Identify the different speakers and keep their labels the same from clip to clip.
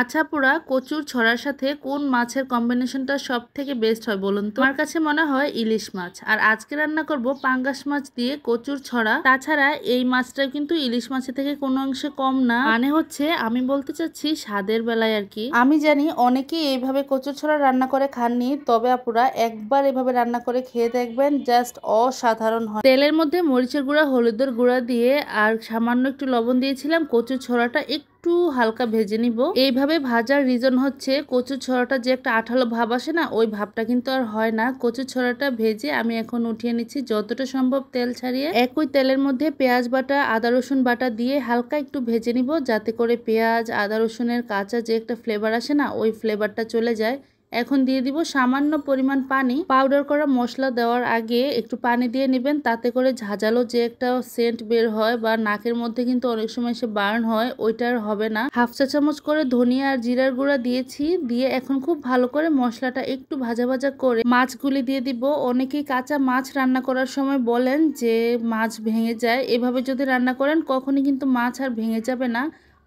Speaker 1: আচ্ছা পোড়া কচুর ছড়ার সাথে কোন মাছের কম্বিনেশনটা সব থেকে বেস্ট হয় বলুন তো আমার কাছে মনে হয় ইলিশ মাছ আর আজকে রান্না করব পাঙ্গাস মাছ দিয়ে কচুর ছড়া তাছাড়া এই মাছটা কিন্তু ইলিশ মাছের থেকে কোনো অংশে কম না মানে হচ্ছে আমি বলতে চাচ্ছি স্বাদের বেলায় আর কি আমি জানি অনেকেই এইভাবে কচুর ছড়া রান্না করে খাননি তবে আপুরা একবার এভাবে রান্না করে খেয়ে দেখবেন জাস্ট অসাধারণ হয় তেলের মধ্যে মরিচের গুঁড়া হলুদের গুঁড়া দিয়ে আর সামান্য একটু লবণ দিয়েছিলাম কচুর ছড়াটা একটু একটু হালকা ভেজে নিব এইভাবে ভাজার রিজন হচ্ছে কচু ছড়াটা যে একটা আঠালো ভাব আসে না ওই ভাবটা কিন্তু আর হয় না কচু ছড়াটা ভেজে আমি এখন উঠিয়ে নিচ্ছি যতটা সম্ভব তেল ছাড়িয়ে একই তেলের মধ্যে পেঁয়াজ বাটা আদা রসুন বাটা দিয়ে হালকা একটু ভেজে নিব যাতে করে পেঁয়াজ আদা রসুনের কাঁচা যে একটা ফ্লেভার আসে না ওই ফ্লেভারটা চলে যায় এখন দিয়ে দিব সামান্য পরিমাণ পানি পাউডার করা মশলা দেওয়ার আগে একটু পানি দিয়ে নেবেন তাতে করে ঝাঁঝালো যে একটা সেন্ট বের হয় বা নাকের মধ্যে কিন্তু অনেক সময় সে বার্ন হয় ওইটার হবে না হাফ চা চামচ করে ধনিয়া আর জিরার গুঁড়া দিয়েছি দিয়ে এখন খুব ভালো করে মশলাটা একটু ভাজা ভাজা করে মাছগুলি দিয়ে দিব অনেকেই কাঁচা মাছ রান্না করার সময় বলেন যে মাছ ভেঙে যায় এভাবে যদি রান্না করেন কখনই কিন্তু মাছ আর ভেঙে যাবে না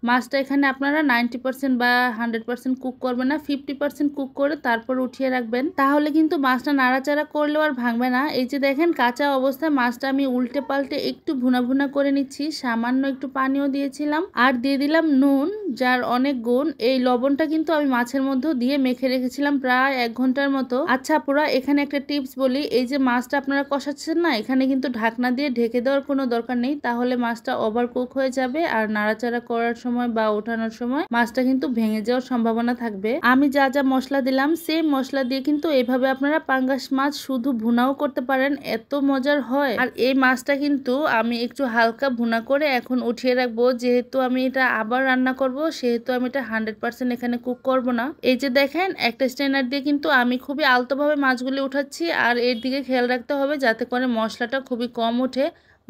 Speaker 1: মাছটা এখানে আপনারা নাইনটি পার্সেন্ট বা হান্ড্রেড পার্সেন্ট কুক করবেন না ফিফটি পার্সেন্ট কুক করে তারপর উঠিয়ে রাখবেন তাহলে কিন্তু মাছটা নাড়াচাড়া করলেও আর ভাঙবে না এই যে দেখেন কাঁচা অবস্থায় মাছটা আমি উল্টে পাল্টে একটু ভুনা ভুনা করে নিচ্ছি সামান্য একটু পানিও দিয়েছিলাম আর দিয়ে দিলাম নুন যার অনেক গুণ এই লবণটা কিন্তু আমি মাছের মধ্যে দিয়ে মেখে রেখেছিলাম প্রায় এক ঘন্টার মতো আচ্ছা পুরা এখানে একটা টিপস বলি এই যে মাছটা আপনারা কষাচ্ছেন না এখানে কিন্তু ঢাকনা দিয়ে ঢেকে দেওয়ার কোনো দরকার নেই তাহলে মাছটা ওভার কুক হয়ে যাবে আর নাড়াচাড়া করার সময় সময় বা ওঠানোর সময় মাছটা কিন্তু ভেঙে যাওয়ার সম্ভাবনা থাকবে আমি যা যা মশলা দিলাম সেই মশলা দিয়ে কিন্তু এভাবে আপনারা পাঙ্গাস মাছ শুধু ভুনাও করতে পারেন এত মজার হয় আর এই মাছটা কিন্তু আমি একটু হালকা ভুনা করে এখন উঠিয়ে রাখবো যেহেতু আমি এটা আবার রান্না করব সেহেতু আমি এটা হান্ড্রেড পার্সেন্ট এখানে কুক করব না এই যে দেখেন একটা স্ট্যান্ডার দিয়ে কিন্তু আমি খুবই আলতোভাবে মাছগুলি উঠাচ্ছি আর এর দিকে খেয়াল রাখতে হবে যাতে করে মশলাটা খুবই কম ওঠে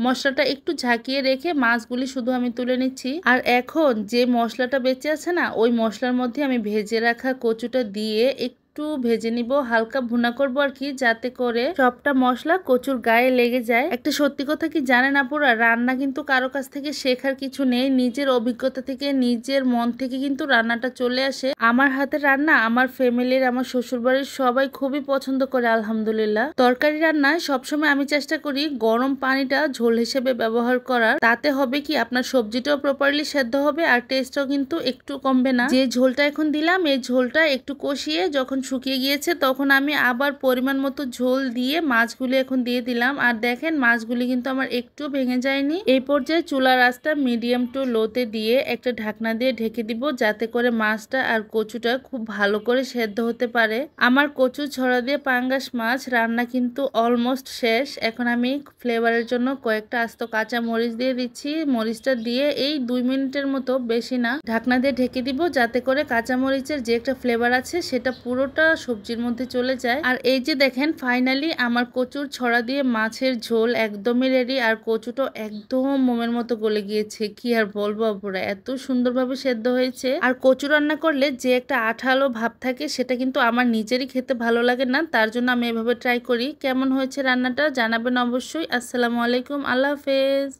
Speaker 1: মশলাটা একটু ঝাঁকিয়ে রেখে মাছগুলি শুধু আমি তুলে নিচ্ছি আর এখন যে মশলাটা বেঁচে আছে না ওই মশলার মধ্যে আমি ভেজে রাখা কচুটা দিয়ে একটু ভেজে নিব হালকা ভুনা করব আর কি যাতে করে সবটা মশলা কচুর গায়ে লেগে যায় একটা সত্যি কথা কি জানেন আপুরা রান্না কিন্তু কারো কাছ থেকে শেখার কিছু নেই নিজের অভিজ্ঞতা থেকে নিজের মন থেকে কিন্তু রান্নাটা চলে আসে আমার হাতে রান্না আমার ফ্যামিলির আমার শ্বশুরবাড়ির সবাই খুবই পছন্দ করে আলহামদুলিল্লাহ তরকারি রান্নায় সবসময় আমি চেষ্টা করি গরম পানিটা ঝোল হিসেবে ব্যবহার করার তাতে হবে কি আপনার সবজিটাও প্রপারলি সেদ্ধ হবে আর টেস্টও কিন্তু একটু কমবে না যে ঝোলটা এখন দিলাম এই ঝোলটা একটু কষিয়ে যখন শুকিয়ে গিয়েছে তখন আমি আবার পরিমাণ মতো ঝোল দিয়ে মাছগুলি এখন দিয়ে দিলাম আর দেখেন মাছগুলি কিন্তু আমার একটু ভেঙে যায়নি এই পর্যায়ে চুলা রাস্তা মিডিয়াম টু লোতে দিয়ে একটা ঢাকনা দিয়ে ঢেকে দিব যাতে করে মাছটা আর কচুটা খুব ভালো করে সেদ্ধ হতে পারে আমার কচু ছড়া দিয়ে পাঙ্গাস মাছ রান্না কিন্তু অলমোস্ট শেষ এখন আমি ফ্লেভারের জন্য কয়েকটা আস্ত কাঁচা মরিচ দিয়ে দিচ্ছি মরিচটা দিয়ে এই দুই মিনিটের মতো বেশি না ঢাকনা দিয়ে ঢেকে দিব যাতে করে কাঁচা মরিচের যে একটা ফ্লেভার আছে সেটা পুরো পুরোটা সবজির মধ্যে চলে যায় আর এই যে দেখেন ফাইনালি আমার কচুর ছড়া দিয়ে মাছের ঝোল একদমই রেডি আর কচুটা একদম মোমের মতো গলে গিয়েছে কি আর বলবো আপুরা এত সুন্দরভাবে সেদ্ধ হয়েছে আর কচু রান্না করলে যে একটা আঠালো ভাব থাকে সেটা কিন্তু আমার নিজেরই খেতে ভালো লাগে না তার জন্য আমি এভাবে ট্রাই করি কেমন হয়েছে রান্নাটা জানাবেন অবশ্যই আসসালামু আলাইকুম আল্লাহ হাফেজ